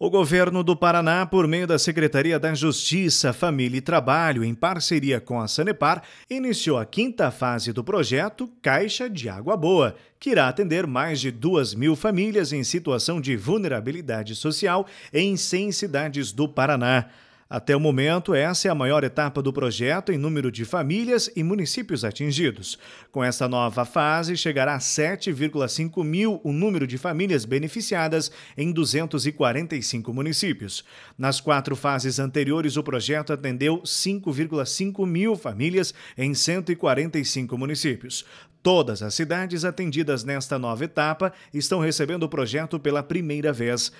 O governo do Paraná, por meio da Secretaria da Justiça, Família e Trabalho, em parceria com a Sanepar, iniciou a quinta fase do projeto Caixa de Água Boa, que irá atender mais de 2 mil famílias em situação de vulnerabilidade social em 100 cidades do Paraná. Até o momento, essa é a maior etapa do projeto em número de famílias e municípios atingidos. Com essa nova fase, chegará a 7,5 mil o número de famílias beneficiadas em 245 municípios. Nas quatro fases anteriores, o projeto atendeu 5,5 mil famílias em 145 municípios. Todas as cidades atendidas nesta nova etapa estão recebendo o projeto pela primeira vez.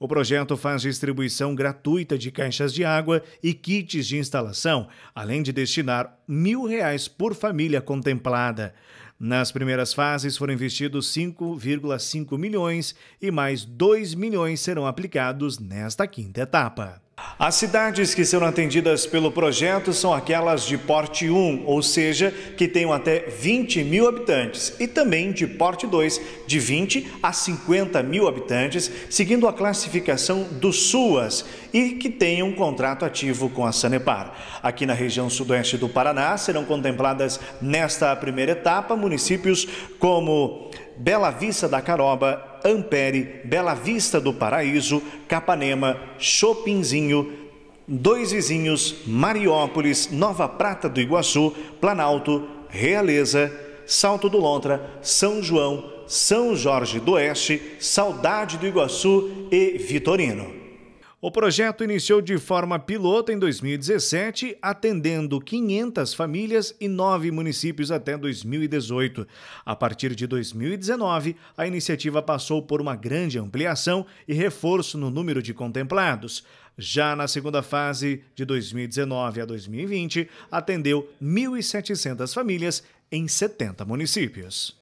O projeto faz distribuição gratuita de caixas de água e kits de instalação, além de destinar mil reais por família contemplada. Nas primeiras fases foram investidos 5,5 milhões e mais 2 milhões serão aplicados nesta quinta etapa. As cidades que serão atendidas pelo projeto são aquelas de porte 1, ou seja, que tenham até 20 mil habitantes, e também de porte 2, de 20 a 50 mil habitantes, seguindo a classificação do SUAS e que tenham um contrato ativo com a Sanepar. Aqui na região sudoeste do Paraná serão contempladas nesta primeira etapa municípios como Bela Vista da Caroba Ampere, Bela Vista do Paraíso, Capanema, Chopinzinho, Dois Vizinhos, Mariópolis, Nova Prata do Iguaçu, Planalto, Realeza, Salto do Lontra, São João, São Jorge do Oeste, Saudade do Iguaçu e Vitorino. O projeto iniciou de forma piloto em 2017, atendendo 500 famílias e nove municípios até 2018. A partir de 2019, a iniciativa passou por uma grande ampliação e reforço no número de contemplados. Já na segunda fase, de 2019 a 2020, atendeu 1.700 famílias em 70 municípios.